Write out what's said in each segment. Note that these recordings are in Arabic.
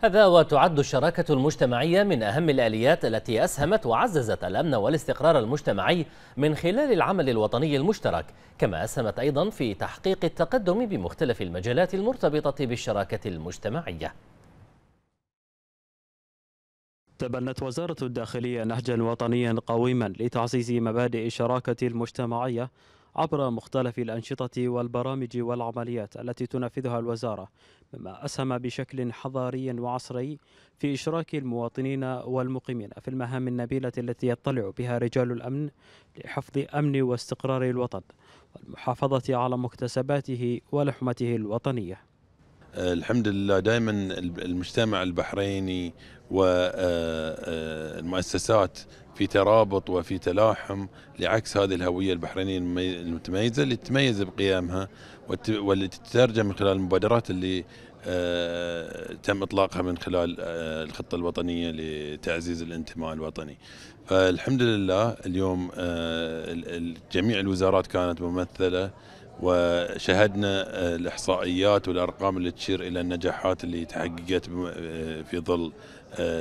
هذا وتعد الشراكة المجتمعية من أهم الآليات التي أسهمت وعززت الأمن والاستقرار المجتمعي من خلال العمل الوطني المشترك كما أسهمت أيضا في تحقيق التقدم بمختلف المجالات المرتبطة بالشراكة المجتمعية تبنت وزارة الداخلية نهجا وطنيا قويما لتعزيز مبادئ الشراكة المجتمعية عبر مختلف الأنشطة والبرامج والعمليات التي تنفذها الوزارة مما أسهم بشكل حضاري وعصري في إشراك المواطنين والمقيمين في المهام النبيلة التي يطلع بها رجال الأمن لحفظ أمن واستقرار الوطن والمحافظة على مكتسباته ولحمته الوطنية الحمد لله دائما المجتمع البحريني والمؤسسات آه، آه، في ترابط وفي تلاحم لعكس هذه الهوية البحرينية المتميزة اللي تتميز بقيمها واللي تترجم من خلال المبادرات اللي آه، تم اطلاقها من خلال الخطه الوطنيه لتعزيز الانتماء الوطني. فالحمد لله اليوم جميع الوزارات كانت ممثله وشهدنا الاحصائيات والارقام اللي تشير الى النجاحات اللي تحققت في ظل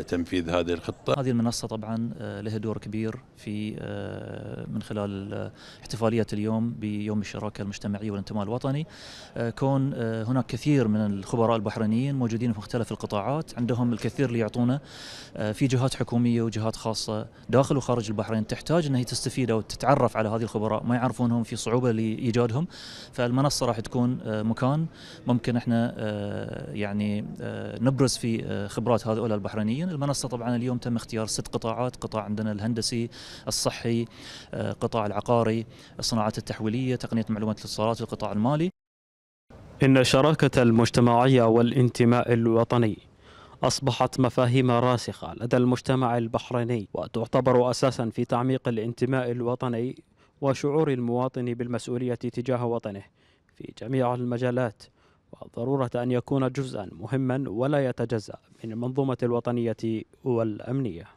تنفيذ هذه الخطة هذه المنصة طبعا آه، لها دور كبير في آه، من خلال آه، احتفالية اليوم بيوم الشراكة المجتمعية والانتماء الوطني كون هناك كثير من الخبراء البحرينيين موجودين في مختلف القطاعات عندهم الكثير اللي يعطونه في جهات حكومية وجهات خاصة داخل وخارج البحرين تحتاج أنها تستفيد أو تتعرف على هذه الخبراء ما يعرفونهم في صعوبة لإيجادهم فالمنصة راح تكون مكان ممكن احنا يعني نبرز في خبرات هؤلاء البحرين مجانيا المنصة طبعا اليوم تم اختيار ست قطاعات قطاع عندنا الهندسي الصحي آه، قطاع العقاري الصناعات التحويلية تقنية معلومات الاتصالات والقطاع المالي إن الشراكة المجتمعية والانتماء الوطني أصبحت مفاهيم راسخة لدى المجتمع البحريني وتعتبر أساسا في تعميق الانتماء الوطني وشعور المواطن بالمسؤولية تجاه وطنه في جميع المجالات وضرورة أن يكون جزءا مهما ولا يتجزأ من المنظومة الوطنية والأمنية.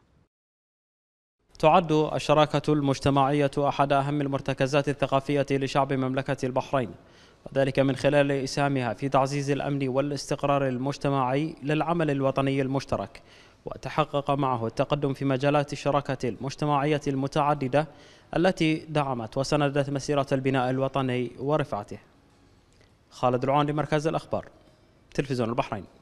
تعد الشراكة المجتمعية أحد أهم المرتكزات الثقافية لشعب مملكة البحرين وذلك من خلال إسهامها في تعزيز الأمن والاستقرار المجتمعي للعمل الوطني المشترك وتحقق معه التقدم في مجالات الشراكة المجتمعية المتعددة التي دعمت وسندت مسيرة البناء الوطني ورفعته خالد العوني مركز الأخبار تلفزيون البحرين